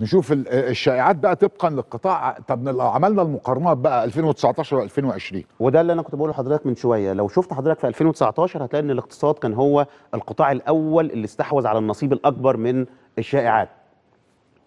نشوف آه، الشائعات بقى طبقا للقطاع طب لو عملنا المقارنات بقى 2019 و2020 وده اللي انا كنت بقوله لحضرتك من شويه لو شفت حضرتك في 2019 هتلاقي ان الاقتصاد كان هو القطاع الاول اللي استحوذ على النصيب الاكبر من الشائعات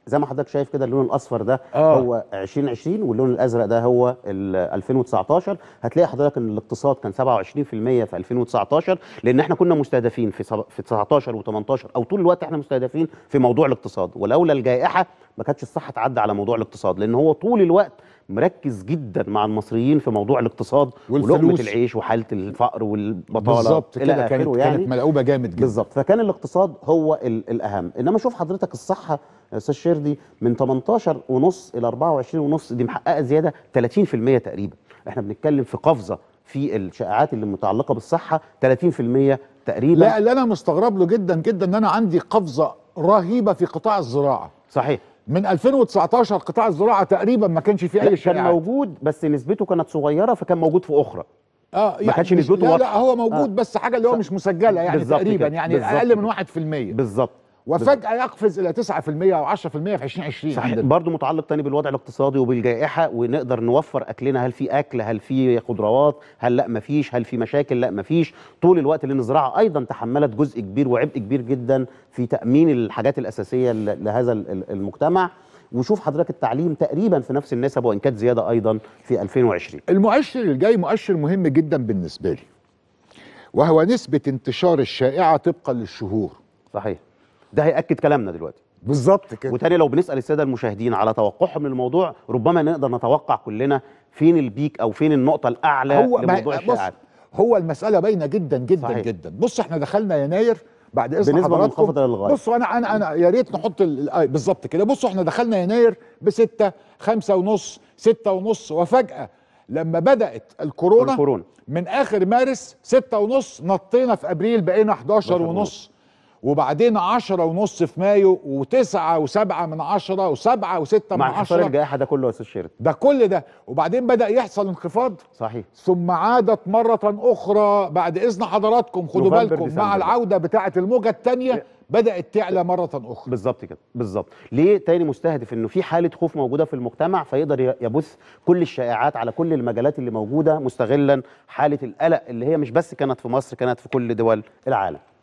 زي ما حضرتك شايف كده اللون الاصفر ده آه. هو 2020 واللون الازرق ده هو 2019 هتلاقي حضرتك ان الاقتصاد كان 27% في 2019 لان احنا كنا مستهدفين في في 19 و18 او طول الوقت احنا مستهدفين في موضوع الاقتصاد ولولا الجائحه ما كانتش الصحه تعدي على موضوع الاقتصاد لان هو طول الوقت مركز جدا مع المصريين في موضوع الاقتصاد ولقمه العيش وحاله الفقر والبطاله بالظبط كده كانت, يعني كانت ملعوبه جامد جدا بالظبط فكان الاقتصاد هو الاهم انما شوف حضرتك الصحه يا استاذ شيردي من 18 ونص الى 24 ونص دي محققه زياده 30% تقريبا احنا بنتكلم في قفزه في الشائعات اللي متعلقه بالصحه 30% تقريبا لا اللي انا مستغرب له جدا جدا ان انا عندي قفزه رهيبه في قطاع الزراعه صحيح من 2019 قطاع الزراعه تقريبا ما كانش فيه اي شائعات كان موجود بس نسبته كانت صغيره فكان موجود في اخرى اه يعني ما كانش نسبته لا, لا هو موجود آه. بس حاجه اللي هو مش مسجله يعني تقريبا يعني اقل من 1% بالظبط وفجاه يقفز الى 9% او 10% في 2020 صحيح عندنا. برضو متعلق تاني بالوضع الاقتصادي وبالجائحه ونقدر نوفر اكلنا هل في اكل هل في خضروات هل لا مفيش هل في مشاكل لا مفيش طول الوقت لان الزراعه ايضا تحملت جزء كبير وعبء كبير جدا في تامين الحاجات الاساسيه لهذا المجتمع وشوف حضرتك التعليم تقريبا في نفس النسب وان كانت زياده ايضا في 2020 المؤشر الجاي مؤشر مهم جدا بالنسبه لي وهو نسبه انتشار الشائعه طبقا للشهور صحيح ده هياكد كلامنا دلوقتي بالظبط كده وتاني لو بنسال الساده المشاهدين على توقعهم للموضوع ربما نقدر نتوقع كلنا فين البيك او فين النقطه الاعلى هو لموضوع الشائعات هو المساله باينه جدا جدا صحيح. جدا بص احنا دخلنا يناير بعد اذن بنسبه منخفضه للغايه بصوا انا انا انا يا ريت نحط آه، بالظبط كده بصوا احنا دخلنا يناير ب 6 5 ونص 6 ونص وفجاه لما بدات الكورونا الكورونا من اخر مارس 6 ونص نطينا في ابريل بقينا 11 ونص وبعدين عشرة ونص في مايو وتسعة وسبعة من عشرة وسبعة وستة من مع عشرة مع الجائحة ده كله يا أستاذ شيرت ده كل ده وبعدين بدأ يحصل انخفاض صحيح ثم عادت مرة أخرى بعد إذن حضراتكم خدوا بالكم مع العودة بتاعة الموجة الثانية إيه. بدأت تعلى مرة أخرى بالظبط كده بالظبط ليه تاني مستهدف إنه في حالة خوف موجودة في المجتمع فيقدر يبث كل الشائعات على كل المجالات اللي موجودة مستغلا حالة القلق اللي هي مش بس كانت في مصر كانت في كل دول العالم